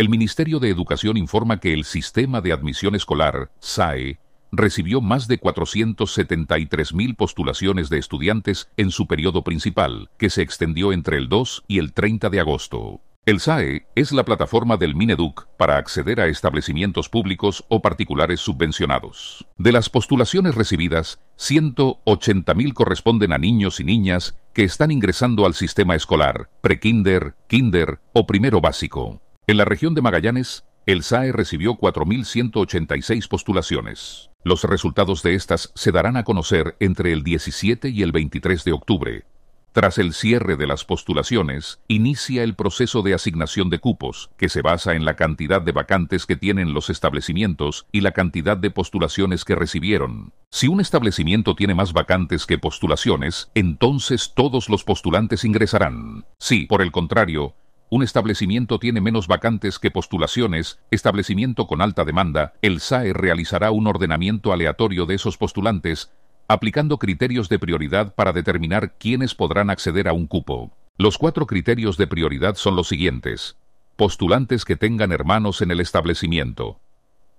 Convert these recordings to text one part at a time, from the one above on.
El Ministerio de Educación informa que el sistema de admisión escolar, SAE, recibió más de 473.000 postulaciones de estudiantes en su periodo principal, que se extendió entre el 2 y el 30 de agosto. El SAE es la plataforma del Mineduc para acceder a establecimientos públicos o particulares subvencionados. De las postulaciones recibidas, 180.000 corresponden a niños y niñas que están ingresando al sistema escolar, prekinder, kinder o primero básico. En la región de Magallanes, el SAE recibió 4.186 postulaciones. Los resultados de estas se darán a conocer entre el 17 y el 23 de octubre. Tras el cierre de las postulaciones, inicia el proceso de asignación de cupos, que se basa en la cantidad de vacantes que tienen los establecimientos y la cantidad de postulaciones que recibieron. Si un establecimiento tiene más vacantes que postulaciones, entonces todos los postulantes ingresarán. Si, por el contrario, un establecimiento tiene menos vacantes que postulaciones, establecimiento con alta demanda, el SAE realizará un ordenamiento aleatorio de esos postulantes, aplicando criterios de prioridad para determinar quiénes podrán acceder a un cupo. Los cuatro criterios de prioridad son los siguientes. Postulantes que tengan hermanos en el establecimiento.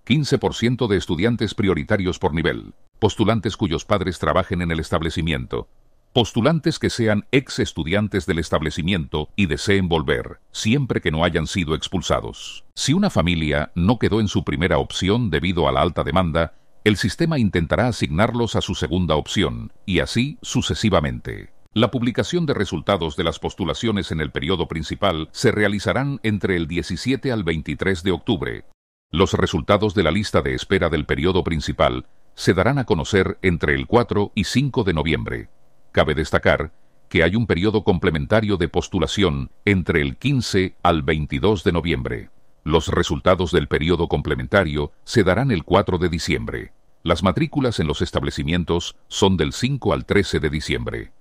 15% de estudiantes prioritarios por nivel. Postulantes cuyos padres trabajen en el establecimiento. Postulantes que sean ex estudiantes del establecimiento y deseen volver, siempre que no hayan sido expulsados. Si una familia no quedó en su primera opción debido a la alta demanda, el sistema intentará asignarlos a su segunda opción, y así sucesivamente. La publicación de resultados de las postulaciones en el periodo principal se realizarán entre el 17 al 23 de octubre. Los resultados de la lista de espera del periodo principal se darán a conocer entre el 4 y 5 de noviembre. Cabe destacar que hay un periodo complementario de postulación entre el 15 al 22 de noviembre. Los resultados del periodo complementario se darán el 4 de diciembre. Las matrículas en los establecimientos son del 5 al 13 de diciembre.